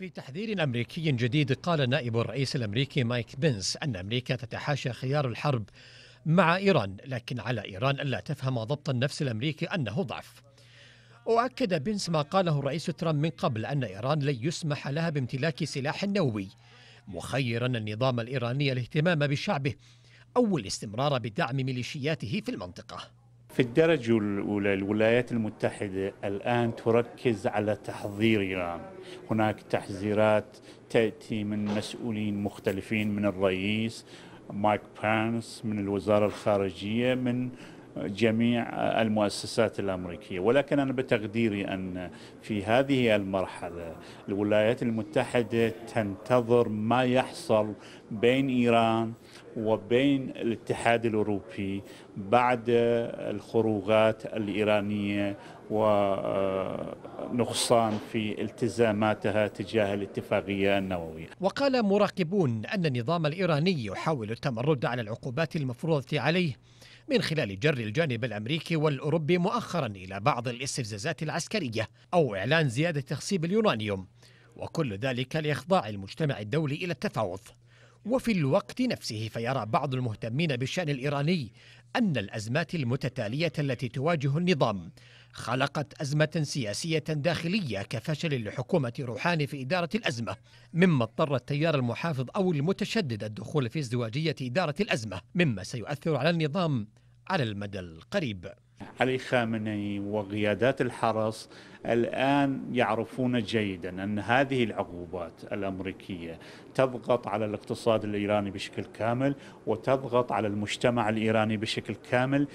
في تحذير أمريكي جديد قال نائب الرئيس الأمريكي مايك بنس أن أمريكا تتحاشى خيار الحرب مع إيران لكن على إيران ألا تفهم ضبط النفس الأمريكي أنه ضعف وأكد بنس ما قاله الرئيس ترامب من قبل أن إيران لن يسمح لها بامتلاك سلاح نووي مخيرا النظام الإيراني الاهتمام بشعبه أو الاستمرار بدعم ميليشياته في المنطقة في الدرجة الأولى الولايات المتحدة الآن تركز على تحضير إيران هناك تحذيرات تأتي من مسؤولين مختلفين من الرئيس مايك بانس من الوزارة الخارجية من جميع المؤسسات الأمريكية ولكن أنا بتقديري أن في هذه المرحلة الولايات المتحدة تنتظر ما يحصل بين إيران وبين الاتحاد الأوروبي بعد الخروجات الإيرانية ونقصان في التزاماتها تجاه الاتفاقية النووية وقال مراقبون أن النظام الإيراني يحاول التمرد على العقوبات المفروضة عليه من خلال جر الجانب الأمريكي والأوروبي مؤخرا إلى بعض الاستفزازات العسكرية أو إعلان زيادة تخصيب اليورانيوم وكل ذلك لإخضاع المجتمع الدولي إلى التفاوض وفي الوقت نفسه فيرى بعض المهتمين بالشأن الإيراني أن الأزمات المتتالية التي تواجه النظام خلقت أزمة سياسية داخلية كفشل لحكومة روحاني في إدارة الأزمة مما اضطر التيار المحافظ أو المتشدد الدخول في ازدواجية إدارة الأزمة مما سيؤثر على النظام على المدى القريب علي خامنئي وقيادات الحرس الان يعرفون جيدا ان هذه العقوبات الامريكيه تضغط على الاقتصاد الايراني بشكل كامل وتضغط على المجتمع الايراني بشكل كامل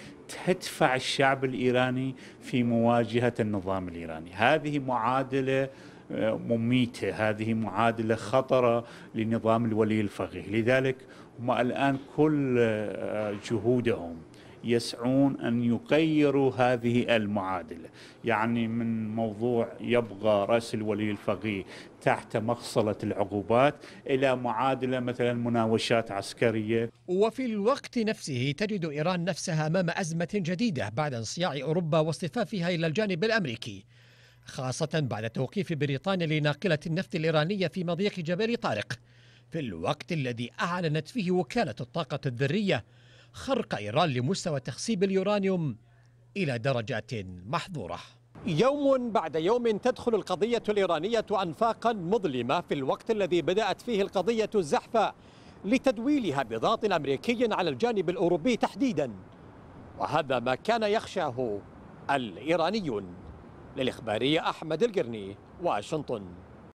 تدفع الشعب الايراني في مواجهه النظام الايراني، هذه معادله آه، مميته، هذه معادله خطره لنظام الولي الفقيه، لذلك هم الان كل آه، جهودهم يسعون أن يغيروا هذه المعادلة يعني من موضوع يبغى رأس الولي الفقيه تحت مغصلة العقوبات إلى معادلة مثلا مناوشات عسكرية وفي الوقت نفسه تجد إيران نفسها أمام أزمة جديدة بعد انصياع أوروبا واصطفافها إلى الجانب الأمريكي خاصة بعد توقيف بريطانيا لناقلة النفط الإيرانية في مضيق جبل طارق في الوقت الذي أعلنت فيه وكالة الطاقة الذرية خرق إيران لمستوى تخصيب اليورانيوم إلى درجات محظورة يوم بعد يوم تدخل القضية الإيرانية أنفاقا مظلمة في الوقت الذي بدأت فيه القضية الزحفة لتدويلها بضغط أمريكي على الجانب الأوروبي تحديدا وهذا ما كان يخشاه الإيرانيون للإخبارية أحمد القرني واشنطن